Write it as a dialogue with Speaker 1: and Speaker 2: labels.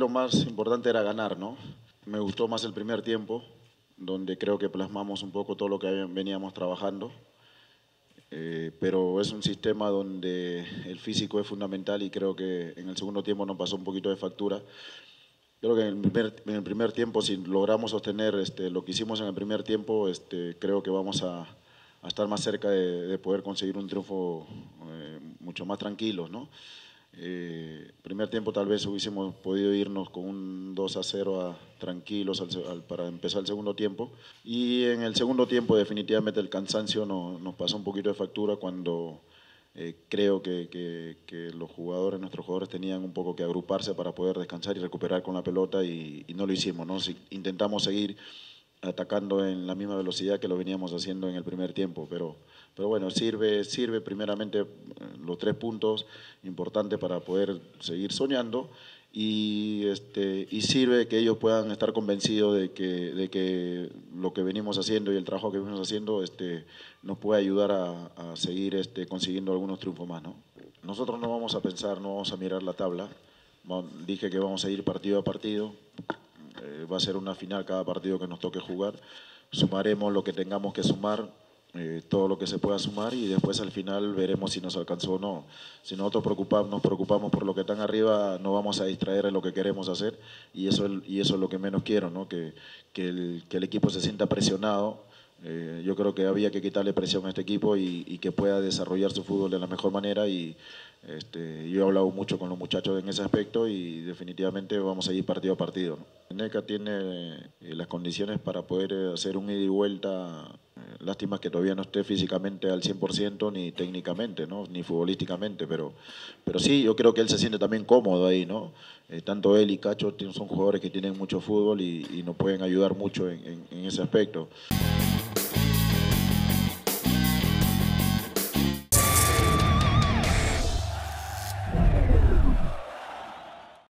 Speaker 1: Lo más importante era ganar, ¿no? Me gustó más el primer tiempo, donde creo que plasmamos un poco todo lo que veníamos trabajando. Eh, pero es un sistema donde el físico es fundamental y creo que en el segundo tiempo nos pasó un poquito de factura. Creo que en el primer, tiempo, si logramos sostener este, lo que hicimos en el primer tiempo, este, creo que vamos a, estar más cerca de, poder conseguir un triunfo eh, mucho más tranquilo. ¿no? el eh, primer tiempo tal vez hubiésemos podido irnos con un 2 a 0 tranquilos para empezar el segundo tiempo. Y en el segundo tiempo definitivamente el cansancio nos pasó un poquito de factura cuando eh, creo que, los jugadores, nuestros jugadores tenían un poco que agruparse para poder descansar y recuperar con la pelota y, y no lo hicimos. ¿no? Si intentamos seguir atacando en la misma velocidad que lo veníamos haciendo en el primer tiempo, pero pero bueno, sirve, sirve primeramente eh, los tres puntos importantes para poder seguir soñando y, este, y sirve que ellos puedan estar convencidos de que, de que lo que venimos haciendo y el trabajo que venimos haciendo este, nos puede ayudar a, a seguir este, consiguiendo algunos triunfos más. ¿no? Nosotros no vamos a pensar, no vamos a mirar la tabla. Dije que vamos a ir partido a partido. Eh, va a ser una final cada partido que nos toque jugar. Sumaremos lo que tengamos que sumar eh, todo lo que se pueda sumar y después al final veremos si nos alcanzó o no. Si nosotros preocupamos, nos preocupamos por lo que están arriba, no vamos a distraer en lo que queremos hacer y eso, y eso es lo que menos quiero, ¿no? que, que, el, que el equipo se sienta presionado. Eh, yo creo que había que quitarle presión a este equipo y, que pueda desarrollar su fútbol de la mejor manera y este, yo he hablado mucho con los muchachos en ese aspecto y definitivamente vamos a ir partido a partido. NECA tiene eh, las condiciones para poder hacer un ida y vuelta Lástima que todavía no esté físicamente al 100% ni técnicamente, ¿no? Ni futbolísticamente, pero, pero sí, yo creo que él se siente también cómodo ahí, ¿no? Eh, tanto él y Cacho son jugadores que tienen mucho fútbol y, nos pueden ayudar mucho en ese aspecto.